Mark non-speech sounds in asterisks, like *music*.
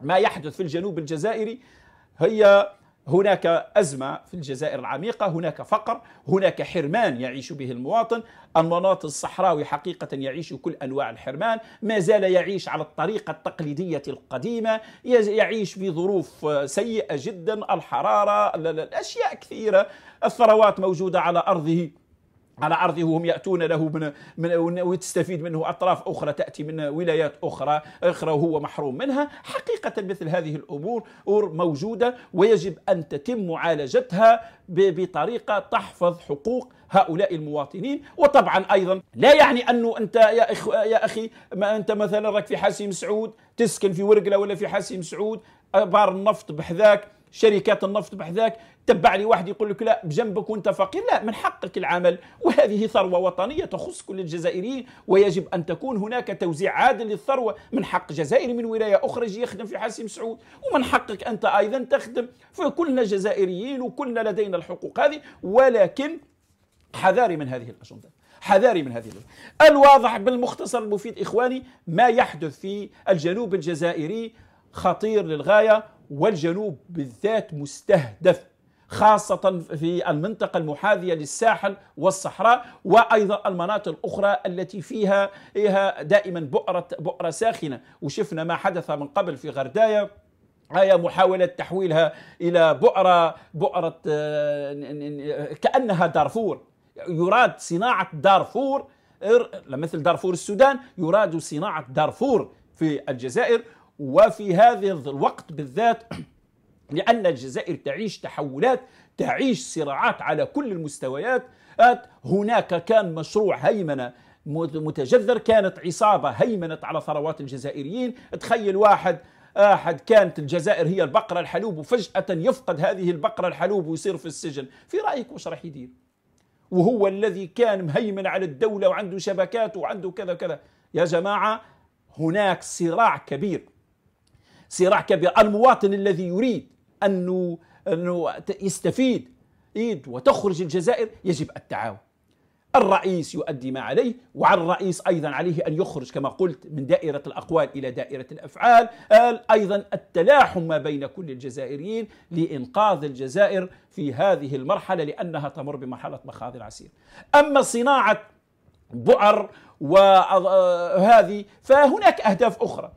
ما يحدث في الجنوب الجزائري هي هناك أزمة في الجزائر العميقة هناك فقر هناك حرمان يعيش به المواطن المناطق الصحراوي حقيقة يعيش كل أنواع الحرمان ما زال يعيش على الطريقة التقليدية القديمة يعيش في ظروف سيئة جدا الحرارة الأشياء كثيرة الثروات موجودة على أرضه على عرضه وهم ياتون له من من وتستفيد منه اطراف اخرى تاتي من ولايات اخرى اخرى وهو محروم منها حقيقه مثل هذه الامور موجوده ويجب ان تتم معالجتها بطريقه تحفظ حقوق هؤلاء المواطنين وطبعا أيضا لا يعني أنه أنت يا, إخ... يا أخي ما أنت مثلا راك في حاسي مسعود تسكن في ورقلة ولا في حاسي مسعود بار النفط بحذاك شركات النفط بحذاك تبع لي واحد يقول لك لا بجنبك وانت فقير لا من حقك العمل وهذه ثروة وطنية تخص كل الجزائريين ويجب أن تكون هناك توزيع عادل للثروة من حق جزائري من ولاية أخرى يخدم في حاسي مسعود ومن حقك أنت أيضا تخدم فكلنا جزائريين وكلنا لدينا الحقوق هذه ولكن حذاري من هذه الأجندة حذاري من هذه الأجندة الواضح بالمختصر المفيد إخواني ما يحدث في الجنوب الجزائري خطير للغاية والجنوب بالذات مستهدف خاصة في المنطقة المحاذية للساحل والصحراء وأيضا المناطق الأخرى التي فيها دائما بؤرة بؤرة ساخنة وشفنا ما حدث من قبل في غردايا هي محاولة تحويلها إلى بؤرة بؤرة آه، كأنها دارفور يراد صناعة دارفور مثل دارفور السودان يراد صناعة دارفور في الجزائر وفي هذا الوقت بالذات *clears throat* لأن الجزائر تعيش تحولات تعيش صراعات على كل المستويات هناك كان مشروع هيمنة متجذر كانت عصابة هيمنت على ثروات الجزائريين تخيل واحد احد كانت الجزائر هي البقره الحلوب وفجاه يفقد هذه البقره الحلوب ويصير في السجن في رايك وش راح يدير وهو الذي كان مهيمن على الدولة وعنده شبكات وعنده كذا كذا يا جماعة هناك صراع كبير صراع كبير المواطن الذي يريد أنه, أنه يستفيد وتخرج الجزائر يجب التعاون الرئيس يؤدي ما عليه وعلى الرئيس أيضا عليه أن يخرج كما قلت من دائرة الأقوال إلى دائرة الأفعال أيضا التلاحم ما بين كل الجزائريين لإنقاذ الجزائر في هذه المرحلة لأنها تمر بمرحلة مخاض العسير أما صناعة بؤر وهذه آه، فهناك أهداف أخرى